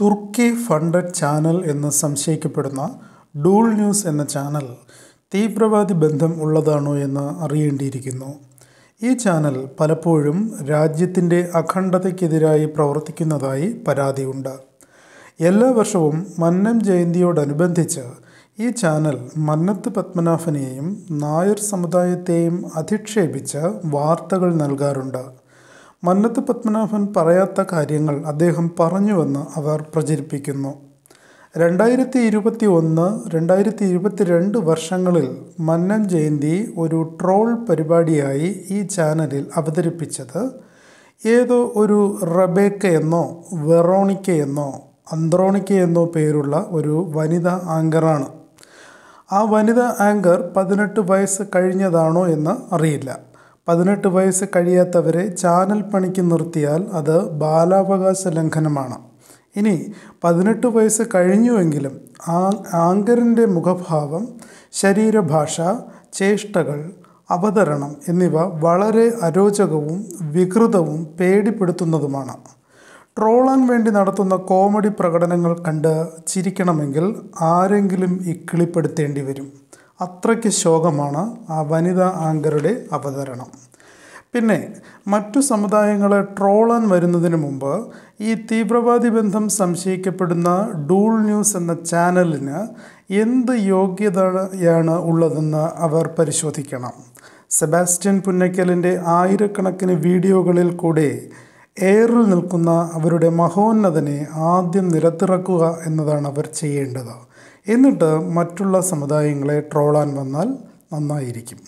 തുർക്കി funded channel എന്ന് സംശയിക്കപ്പെടുന്ന ഡൂൾ ന്യൂസ് എന്ന ചാനൽ തീവ്രവാദി ബന്ധം ഉള്ളതാണോ എന്ന് അറിയേണ്ടിയിരിക്കുന്നു ഈ ചാനൽ പലപ്പോഴും രാജ്യത്തിൻ്റെ അഖണ്ഡതയ്ക്കെതിരായി പ്രവർത്തിക്കുന്നതായി പരാതിയുണ്ട് എല്ലാ വർഷവും മന്നം ജയന്തിയോടനുബന്ധിച്ച് ഈ ചാനൽ മന്നത്ത് പത്മനാഭനെയും നായർ സമുദായത്തെയും അധിക്ഷേപിച്ച് വാർത്തകൾ നൽകാറുണ്ട് മന്നത്ത് പത്മനാഭൻ പറയാത്ത കാര്യങ്ങൾ അദ്ദേഹം പറഞ്ഞുവെന്ന് അവർ പ്രചരിപ്പിക്കുന്നു രണ്ടായിരത്തി ഇരുപത്തി ഒന്ന് രണ്ടായിരത്തി രണ്ട് വർഷങ്ങളിൽ മന്നൻ ജയന്തി ഒരു ട്രോൾ പരിപാടിയായി ഈ ചാനലിൽ അവതരിപ്പിച്ചത് ഏതോ ഒരു റബേക്ക എന്നോ വെറോണിക്ക പേരുള്ള ഒരു വനിതാ ആങ്കറാണ് ആ വനിതാ ആങ്കർ പതിനെട്ട് വയസ്സ് കഴിഞ്ഞതാണോ എന്ന് അറിയില്ല പതിനെട്ട് വയസ്സ് കഴിയാത്തവരെ ചാനൽ പണിക്ക് നിർത്തിയാൽ അത് ബാലാവകാശ ലംഘനമാണ് ഇനി പതിനെട്ട് വയസ്സ് കഴിഞ്ഞുവെങ്കിലും ആ ആങ്കറിൻ്റെ മുഖഭാവം ശരീരഭാഷ ചേഷ്ടകൾ അവതരണം എന്നിവ വളരെ അരോചകവും വികൃതവും പേടിപ്പെടുത്തുന്നതുമാണ് ട്രോളാൻ വേണ്ടി നടത്തുന്ന കോമഡി പ്രകടനങ്ങൾ കണ്ട് ചിരിക്കണമെങ്കിൽ ആരെങ്കിലും ഇക്കിളിപ്പെടുത്തേണ്ടി വരും അത്രയ്ക്ക് ശോകമാണ് ആ വനിതാ ആങ്കറുടെ അവതരണം പിന്നെ മറ്റു സമുദായങ്ങളെ ട്രോളാൻ വരുന്നതിന് മുമ്പ് ഈ തീവ്രവാദി ബന്ധം സംശയിക്കപ്പെടുന്ന ഡൂൾ ന്യൂസ് എന്ന ചാനലിന് എന്ത് യോഗ്യതയാണ് ഉള്ളതെന്ന് അവർ പരിശോധിക്കണം സെബാസ്റ്റ്യൻ പുന്നയ്ക്കലിൻ്റെ ആയിരക്കണക്കിന് വീഡിയോകളിൽ കൂടെ എയറിൽ നിൽക്കുന്ന അവരുടെ മഹോന്നതനെ ആദ്യം നിരത്തിറക്കുക എന്നതാണ് അവർ ചെയ്യേണ്ടത് എന്നിട്ട് മറ്റുള്ള സമുദായങ്ങളെ ട്രോളാൻ വന്നാൽ നന്നായിരിക്കും